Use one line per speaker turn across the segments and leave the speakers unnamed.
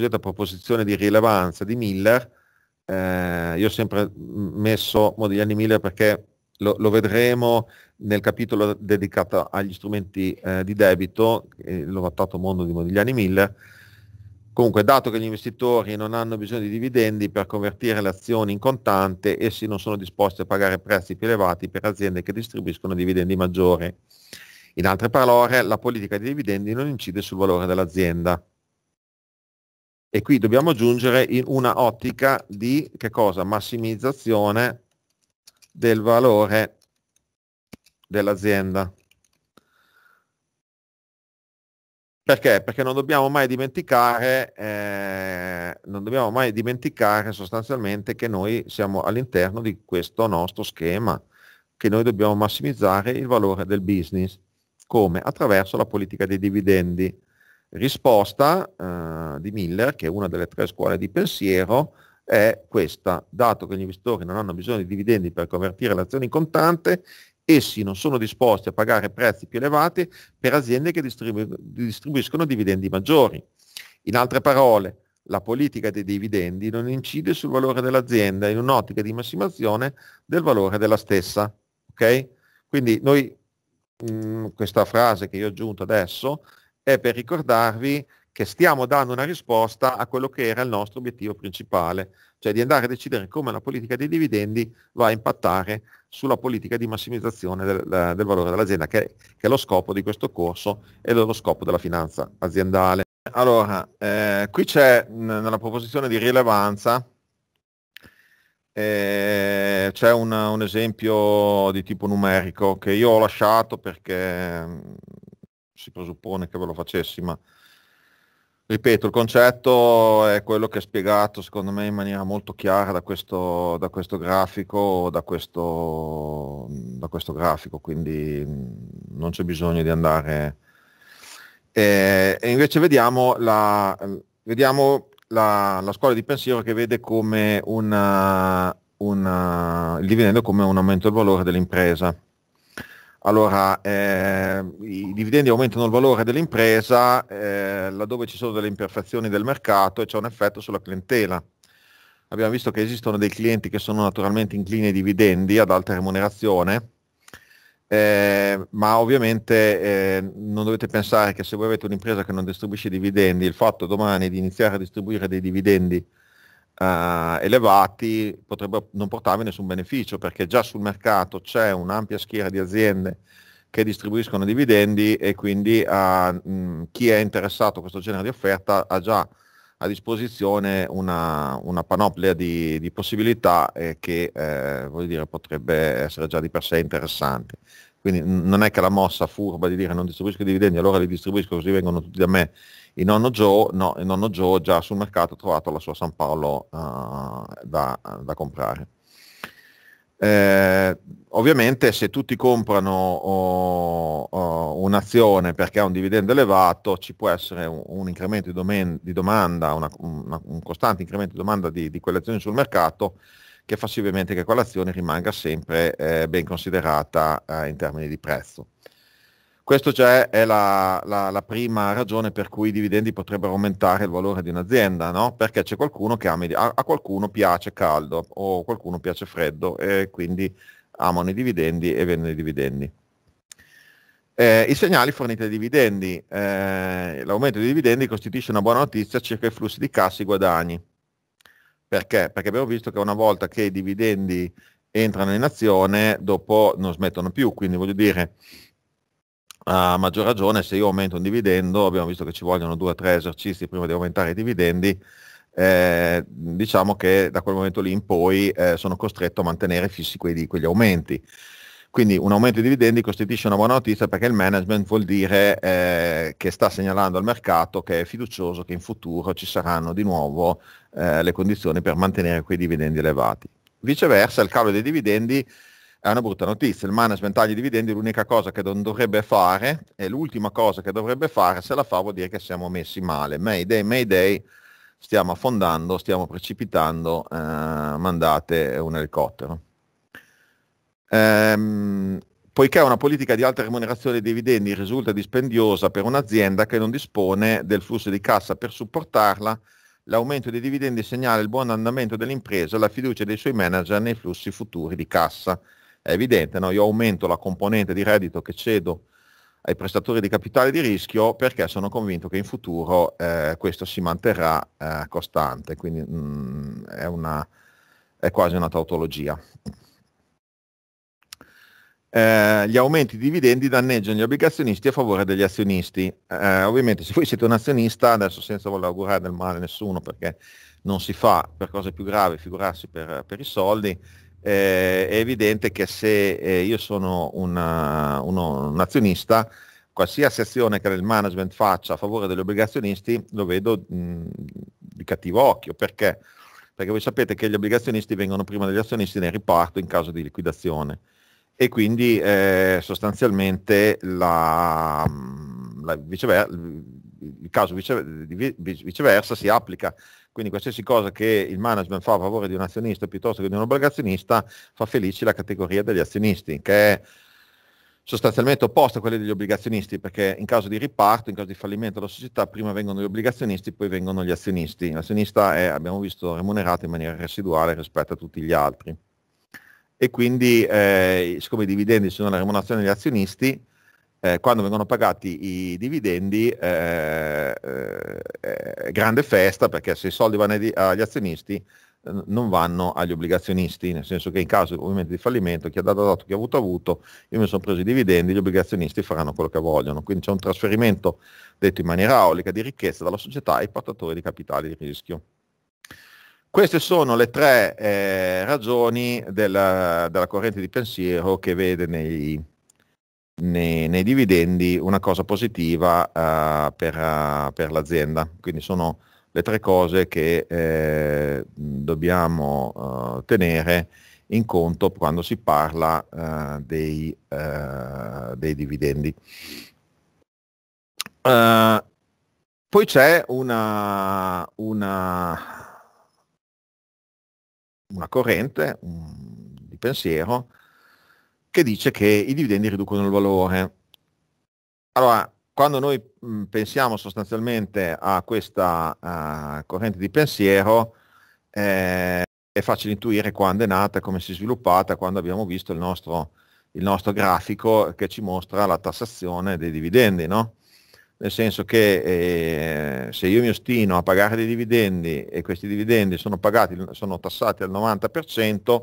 cosiddetta proposizione di rilevanza di Miller, eh, io ho sempre messo Modigliani Miller perché lo, lo, vedremo nel capitolo dedicato agli strumenti eh, di debito, eh, l'ovattato mondo di Modigliani Miller. Comunque, dato che gli investitori non hanno bisogno di dividendi per convertire le azioni in contante, essi non sono disposti a pagare prezzi più elevati per aziende che distribuiscono dividendi maggiori. In altre parole, la politica di dividendi non incide sul valore dell'azienda. E qui dobbiamo aggiungere in una ottica di Massimizzazione del valore dell'azienda. Perché? Perché non dobbiamo mai dimenticare, eh, non dobbiamo mai dimenticare sostanzialmente che noi siamo all'interno di questo nostro schema, che noi dobbiamo massimizzare il valore del business. Come? Attraverso la politica dei dividendi risposta eh, di Miller, che è una delle tre scuole di pensiero, è questa, dato che gli investitori non hanno bisogno di dividendi per convertire le azioni in contante, essi non sono disposti a pagare prezzi più elevati per aziende che distribu- distribuiscono dividendi maggiori. In altre parole, la politica dei dividendi non incide sul valore dell'azienda in un'ottica di massimazione del valore della stessa. Okay? Quindi noi, mh, mm, questa frase che io ho aggiunto adesso, è per ricordarvi che stiamo dando una risposta a quello che era il nostro obiettivo principale, cioè di andare a decidere come la politica dei dividendi va a impattare sulla politica di massimizzazione del, del valore dell'azienda, che è, che, è lo scopo di questo corso ed è lo scopo della finanza aziendale. Allora, eh, qui c'è nella proposizione di rilevanza, eh, c'è un, un esempio di tipo numerico che io ho lasciato perché si presuppone che ve lo facessi, ma ripeto, il concetto è quello che è spiegato secondo me in maniera molto chiara da questo, da questo grafico, da questo, da questo grafico, quindi non c'è bisogno di andare... E, e invece vediamo, la, vediamo la, la, scuola di pensiero che vede come una, una, il dividendo come un aumento del valore dell'impresa allora, eh, i dividendi aumentano il valore dell'impresa eh, laddove ci sono delle imperfezioni del mercato e c'è un effetto sulla clientela. Abbiamo visto che esistono dei clienti che sono naturalmente inclini ai dividendi ad alta remunerazione, eh, ma ovviamente eh, non dovete pensare che se voi avete un'impresa che non distribuisce dividendi, il fatto domani di iniziare a distribuire dei dividendi eh, elevati potrebbe non portarvi nessun beneficio perché già sul mercato c'è un'ampia schiera di aziende che distribuiscono dividendi e quindi eh, mh, chi è interessato a questo genere di offerta ha già a disposizione una, una panoplia di, di possibilità eh, che eh, dire, potrebbe essere già di per sé interessante. Quindi non è che la mossa furba di dire non distribuisco i dividendi, allora li distribuisco così vengono tutti da me. Il nonno Joe, no, il nonno Joe già sul mercato ha trovato la sua San Paolo uh, da, da, comprare. Eh, ovviamente se tutti comprano oh, oh, un'azione perché ha un dividendo elevato ci può essere un, un incremento di, domen- di domanda, una, una, un costante incremento di domanda di, di quelle azioni sul mercato che fa sì ovviamente che colazione rimanga sempre eh, ben considerata eh, in termini di prezzo. Questa cioè è la, la, la, prima ragione per cui i dividendi potrebbero aumentare il valore di un'azienda, no? perché c'è qualcuno che ama, a, a qualcuno piace caldo o qualcuno piace freddo e quindi amano i dividendi e vendono i dividendi. Eh, I segnali forniti ai dividendi. Eh, l'aumento dei dividendi costituisce una buona notizia circa i flussi di cassa e guadagni. Perché? Perché abbiamo visto che una volta che i dividendi entrano in azione, dopo non smettono più, quindi voglio dire, a maggior ragione se io aumento un dividendo, abbiamo visto che ci vogliono due o tre esercizi prima di aumentare i dividendi, eh, diciamo che da quel momento lì in poi eh, sono costretto a mantenere fissi quegli, quegli aumenti. Quindi un aumento dei dividendi costituisce una buona notizia perché il management vuol dire eh, che sta segnalando al mercato che è fiducioso che in futuro ci saranno di nuovo eh, le condizioni per mantenere quei dividendi elevati. Viceversa, il calo dei dividendi è una brutta notizia, il management taglia i dividendi, l'unica cosa che non dovrebbe fare e l'ultima cosa che dovrebbe fare, se la fa vuol dire che siamo messi male. Mayday, mayday, stiamo affondando, stiamo precipitando, eh, mandate un elicottero. Ehm, poiché una politica di alta remunerazione dei dividendi risulta dispendiosa per un'azienda che non dispone del flusso di cassa per supportarla, l'aumento dei dividendi segnala il buon andamento dell'impresa e la fiducia dei suoi manager nei flussi futuri di cassa. È evidente, no? io aumento la componente di reddito che cedo ai prestatori di capitale di rischio perché sono convinto che in futuro eh, questo si manterrà eh, costante, quindi mh, mm, è, una, è quasi una tautologia. Eh, gli aumenti di dividendi danneggiano gli obbligazionisti a favore degli azionisti. Eh, ovviamente se voi siete un azionista, adesso senza voler augurare del male a nessuno perché non si fa per cose più gravi, figurarsi per, per i soldi, eh, è evidente che se eh, io sono una, eh, uno, un azionista, qualsiasi azione che il management faccia a favore degli obbligazionisti lo vedo mh, di cattivo occhio. Perché? Perché voi sapete che gli obbligazionisti vengono prima degli azionisti nel riparto in caso di liquidazione e quindi eh, sostanzialmente la, mm, la viceversa, il caso viceversa si applica. Quindi qualsiasi cosa che il management fa a favore di un azionista piuttosto che di un obbligazionista fa felice la categoria degli azionisti, che è sostanzialmente opposta a quella degli obbligazionisti, perché in caso di riparto, in caso di fallimento della società, prima vengono gli obbligazionisti, poi vengono gli azionisti. L'azionista è, abbiamo visto, remunerato in maniera residuale rispetto a tutti gli altri e quindi eh, siccome i dividendi sono la remunerazione degli azionisti, eh, quando vengono pagati i dividendi eh, eh grande festa perché se i soldi vanno agli azionisti eh, non vanno agli obbligazionisti, nel senso che in caso ovviamente di fallimento chi ha dato ha dato, chi ha avuto ha avuto, io mi sono preso i dividendi, gli obbligazionisti faranno quello che vogliono, quindi c'è un trasferimento detto in maniera aulica di ricchezza dalla società ai portatori di capitali di rischio. Queste sono le tre eh, ragioni della, della, corrente di pensiero che vede nei, nei, nei dividendi una cosa positiva uh, per, uh, per, l'azienda. Quindi sono le tre cose che eh, dobbiamo uh, tenere in conto quando si parla eh, dei, dei, dividendi. poi c'è una, una una corrente un, di pensiero che dice che i dividendi riducono il valore. Allora, quando noi mh, mm, pensiamo sostanzialmente a questa uh, corrente di pensiero, eh, è facile intuire quando è nata, come si è sviluppata, quando abbiamo visto il nostro, il nostro grafico che ci mostra la tassazione dei dividendi, no? nel senso che eh, se io mi ostino a pagare dei dividendi e questi dividendi sono, pagati, sono tassati al 90%,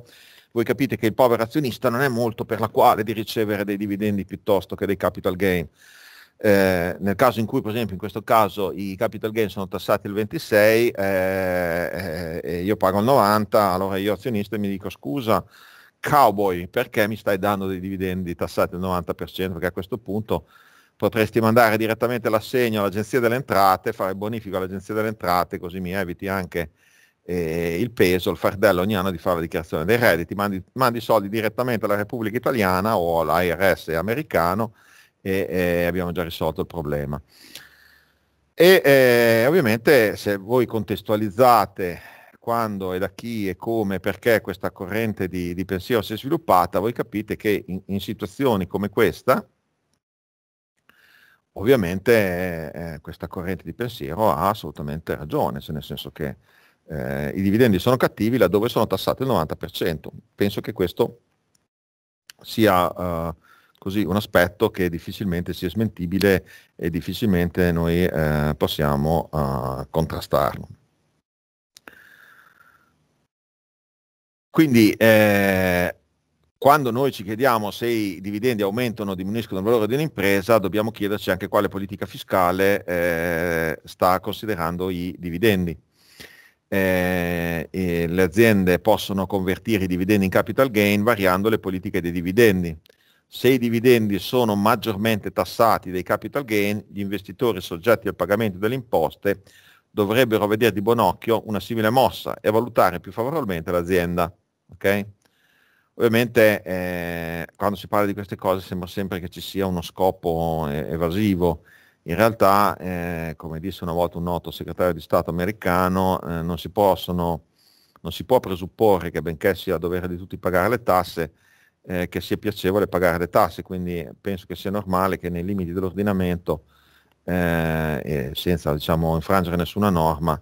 voi capite che il povero azionista non è molto per la quale di ricevere dei dividendi piuttosto che dei capital gain. Eh, nel caso in cui, per esempio, in questo caso i capital gain sono tassati al 26 eh, eh, e io pago il 90, allora io azionista mi dico scusa, cowboy, perché mi stai dando dei dividendi tassati al 90%? Perché a questo punto potresti mandare direttamente l'assegno all'agenzia delle entrate, fare il bonifico all'agenzia delle entrate, così mi eviti anche eh, il peso, il fardello ogni anno di fare la dichiarazione dei redditi, mandi, mandi soldi direttamente alla Repubblica Italiana o all'IRS americano e, e abbiamo già risolto il problema. E eh, ovviamente se voi contestualizzate quando e da chi e come e perché questa corrente di, di pensiero si è sviluppata, voi capite che in, in situazioni come questa, Ovviamente eh, eh, questa corrente di pensiero ha assolutamente ragione, cioè nel senso che eh, i dividendi sono cattivi laddove sono tassati il 90%. Penso che questo sia eh, così un aspetto che difficilmente sia smentibile e difficilmente noi eh, possiamo eh, contrastarlo. Quindi eh, quando noi ci chiediamo se i dividendi aumentano o diminuiscono il valore di un'impresa, dobbiamo chiederci anche quale politica fiscale eh, sta considerando i dividendi. Eh, le aziende possono convertire i dividendi in capital gain variando le politiche dei dividendi. Se i dividendi sono maggiormente tassati dei capital gain, gli investitori soggetti al pagamento delle imposte dovrebbero vedere di buon occhio una simile mossa e valutare più favorevolmente l'azienda. Okay? Ovviamente eh, quando si parla di queste cose sembra sempre che ci sia uno scopo eh, evasivo, in realtà, eh, come disse una volta un noto segretario di Stato americano, eh, non, si possono, non, si può presupporre che benché sia dovere di tutti pagare le tasse, eh, che sia piacevole pagare le tasse, quindi eh, penso che sia normale che nei limiti dell'ordinamento, eh, senza diciamo, infrangere nessuna norma,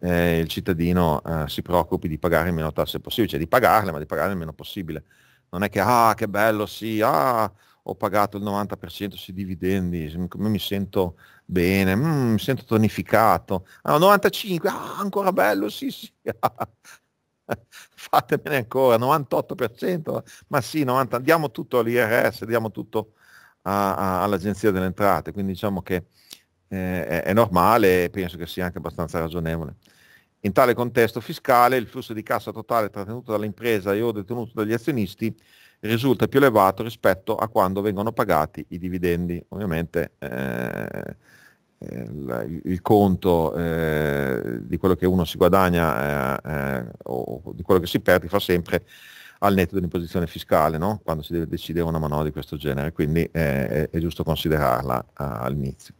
eh, il cittadino eh, si preoccupi di pagare il meno tasse possibile, cioè di pagarle, ma di pagarle il meno possibile. Non è che, ah, che bello, sì, ah, ho pagato il 90% sui dividendi, come mi sento bene, mm, mi sento tonificato. Ah, 95, ah, ancora bello, sì, sì. Fatemene ancora, 98%, ma sì, 90, diamo tutto all'IRS, diamo tutto a, a, all'Agenzia delle Entrate, quindi diciamo che eh, è, è normale e penso che sia anche abbastanza ragionevole. In tale contesto fiscale il flusso di cassa totale trattenuto dall'impresa e o detenuto dagli azionisti risulta più elevato rispetto a quando vengono pagati i dividendi. Ovviamente eh, eh il, il, conto eh, di quello che uno si guadagna eh, eh o di quello che si perde fa sempre al netto dell'imposizione fiscale, no? quando si deve decidere una manovra di questo genere, quindi eh, è giusto considerarla all'inizio.